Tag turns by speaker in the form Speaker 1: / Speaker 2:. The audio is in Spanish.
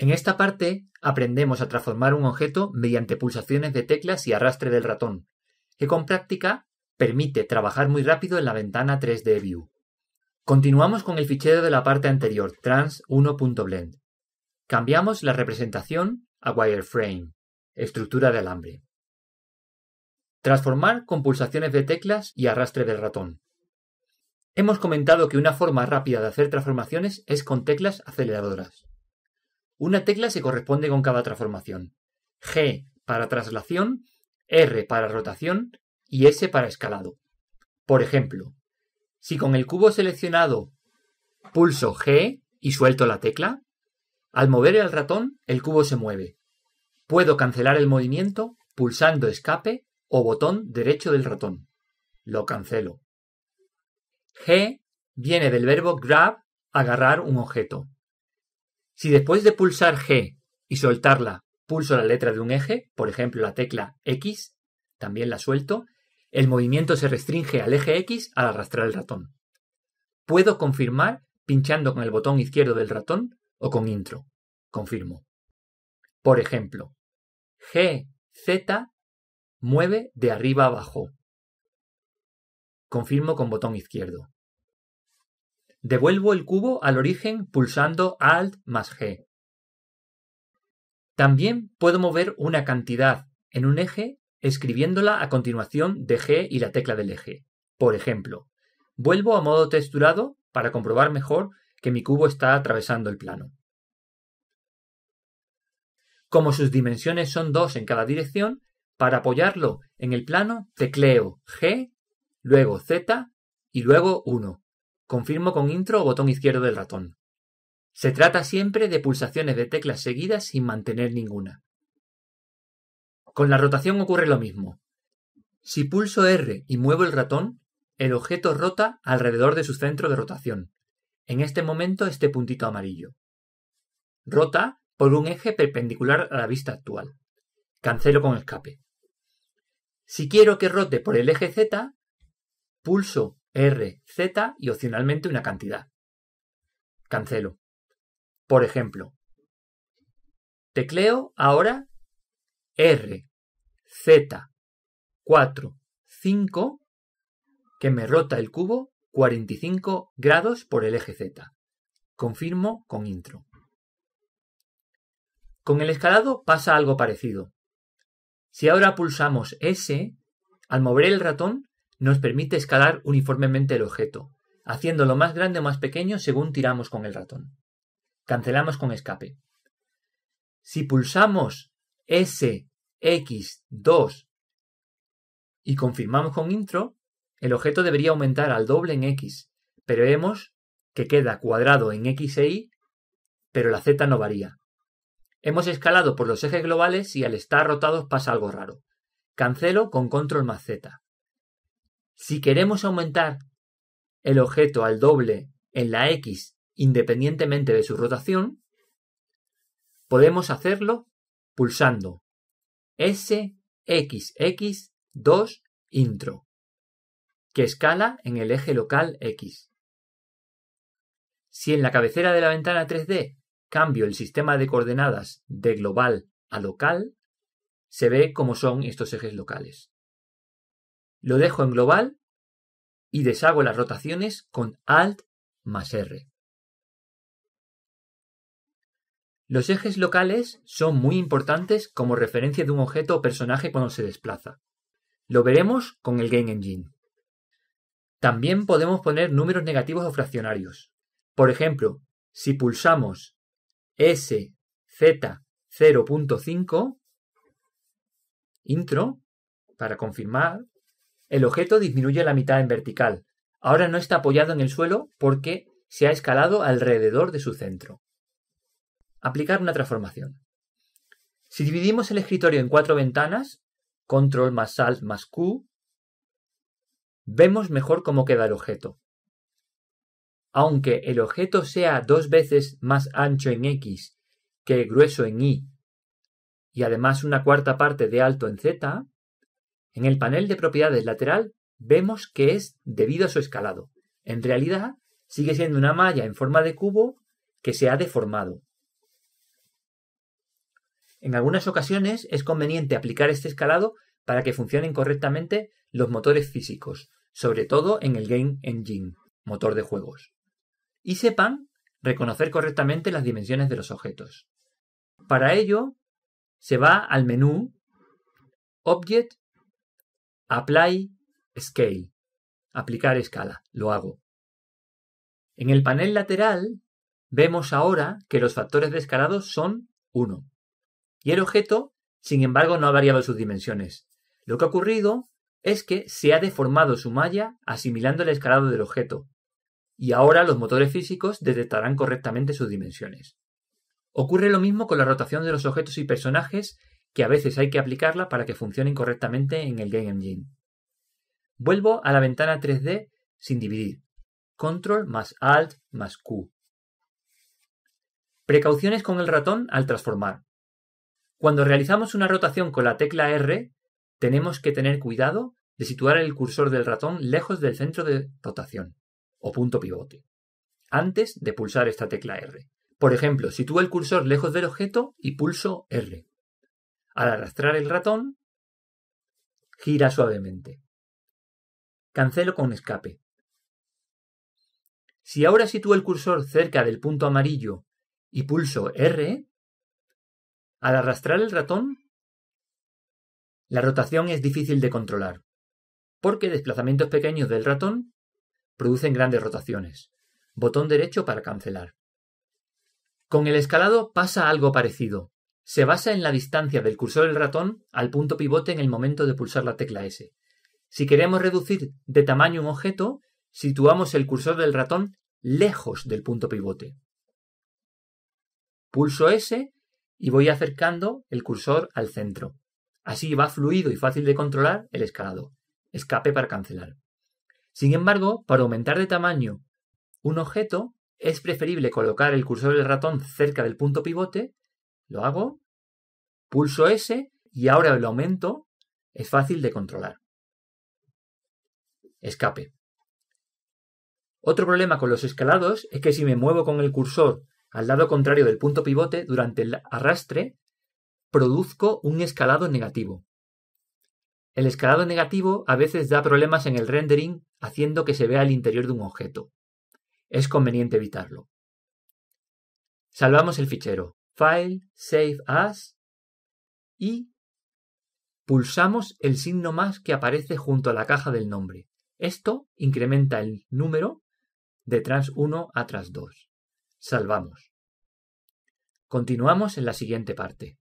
Speaker 1: En esta parte aprendemos a transformar un objeto mediante pulsaciones de teclas y arrastre del ratón, que con práctica permite trabajar muy rápido en la ventana 3D View. Continuamos con el fichero de la parte anterior, trans1.blend. Cambiamos la representación a wireframe, estructura de alambre. Transformar con pulsaciones de teclas y arrastre del ratón. Hemos comentado que una forma rápida de hacer transformaciones es con teclas aceleradoras. Una tecla se corresponde con cada transformación. G para traslación, R para rotación y S para escalado. Por ejemplo, si con el cubo seleccionado pulso G y suelto la tecla, al mover el ratón el cubo se mueve. Puedo cancelar el movimiento pulsando escape o botón derecho del ratón. Lo cancelo. G viene del verbo grab, agarrar un objeto. Si después de pulsar G y soltarla pulso la letra de un eje, por ejemplo la tecla X, también la suelto, el movimiento se restringe al eje X al arrastrar el ratón. Puedo confirmar pinchando con el botón izquierdo del ratón o con intro. Confirmo. Por ejemplo, G, Z mueve de arriba abajo. Confirmo con botón izquierdo. Devuelvo el cubo al origen pulsando Alt más G. También puedo mover una cantidad en un eje escribiéndola a continuación de G y la tecla del eje. Por ejemplo, vuelvo a modo texturado para comprobar mejor que mi cubo está atravesando el plano. Como sus dimensiones son dos en cada dirección, para apoyarlo en el plano tecleo G, luego Z y luego 1. Confirmo con intro o botón izquierdo del ratón. Se trata siempre de pulsaciones de teclas seguidas sin mantener ninguna. Con la rotación ocurre lo mismo. Si pulso R y muevo el ratón, el objeto rota alrededor de su centro de rotación, en este momento este puntito amarillo. Rota por un eje perpendicular a la vista actual. Cancelo con escape. Si quiero que rote por el eje Z, pulso R, Z y opcionalmente una cantidad. Cancelo. Por ejemplo, tecleo ahora R, Z, 4, 5, que me rota el cubo 45 grados por el eje Z. Confirmo con intro. Con el escalado pasa algo parecido. Si ahora pulsamos S, al mover el ratón nos permite escalar uniformemente el objeto, haciéndolo más grande o más pequeño según tiramos con el ratón. Cancelamos con escape. Si pulsamos S, X, 2 y confirmamos con intro, el objeto debería aumentar al doble en X, pero vemos que queda cuadrado en X e Y, pero la Z no varía. Hemos escalado por los ejes globales y al estar rotados pasa algo raro. Cancelo con control más Z. Si queremos aumentar el objeto al doble en la X independientemente de su rotación, podemos hacerlo pulsando SXX2 intro, que escala en el eje local X. Si en la cabecera de la ventana 3D cambio el sistema de coordenadas de global a local, se ve cómo son estos ejes locales lo dejo en global y deshago las rotaciones con Alt más R. Los ejes locales son muy importantes como referencia de un objeto o personaje cuando se desplaza. Lo veremos con el Game Engine. También podemos poner números negativos o fraccionarios. Por ejemplo, si pulsamos SZ0.5, intro, para confirmar, el objeto disminuye la mitad en vertical. Ahora no está apoyado en el suelo porque se ha escalado alrededor de su centro. Aplicar una transformación. Si dividimos el escritorio en cuatro ventanas, control más alt más q, vemos mejor cómo queda el objeto. Aunque el objeto sea dos veces más ancho en x que grueso en y y además una cuarta parte de alto en z, en el panel de propiedades lateral vemos que es debido a su escalado. En realidad sigue siendo una malla en forma de cubo que se ha deformado. En algunas ocasiones es conveniente aplicar este escalado para que funcionen correctamente los motores físicos, sobre todo en el Game Engine, motor de juegos. Y sepan reconocer correctamente las dimensiones de los objetos. Para ello, se va al menú Object Apply Scale. Aplicar escala. Lo hago. En el panel lateral vemos ahora que los factores de escalado son 1. Y el objeto, sin embargo, no ha variado sus dimensiones. Lo que ha ocurrido es que se ha deformado su malla asimilando el escalado del objeto. Y ahora los motores físicos detectarán correctamente sus dimensiones. Ocurre lo mismo con la rotación de los objetos y personajes que a veces hay que aplicarla para que funcionen correctamente en el Game Engine. Vuelvo a la ventana 3D sin dividir. Control más Alt más Q. Precauciones con el ratón al transformar. Cuando realizamos una rotación con la tecla R, tenemos que tener cuidado de situar el cursor del ratón lejos del centro de rotación o punto pivote, antes de pulsar esta tecla R. Por ejemplo, sitúo el cursor lejos del objeto y pulso R. Al arrastrar el ratón, gira suavemente. Cancelo con escape. Si ahora sitúo el cursor cerca del punto amarillo y pulso R, al arrastrar el ratón, la rotación es difícil de controlar, porque desplazamientos pequeños del ratón producen grandes rotaciones. Botón derecho para cancelar. Con el escalado pasa algo parecido se basa en la distancia del cursor del ratón al punto pivote en el momento de pulsar la tecla S. Si queremos reducir de tamaño un objeto, situamos el cursor del ratón lejos del punto pivote. Pulso S y voy acercando el cursor al centro. Así va fluido y fácil de controlar el escalado. Escape para cancelar. Sin embargo, para aumentar de tamaño un objeto, es preferible colocar el cursor del ratón cerca del punto pivote lo hago, pulso S y ahora el aumento es fácil de controlar. Escape. Otro problema con los escalados es que si me muevo con el cursor al lado contrario del punto pivote durante el arrastre, produzco un escalado negativo. El escalado negativo a veces da problemas en el rendering haciendo que se vea el interior de un objeto. Es conveniente evitarlo. Salvamos el fichero. File, Save As y pulsamos el signo más que aparece junto a la caja del nombre. Esto incrementa el número de trans 1 a trans 2. Salvamos. Continuamos en la siguiente parte.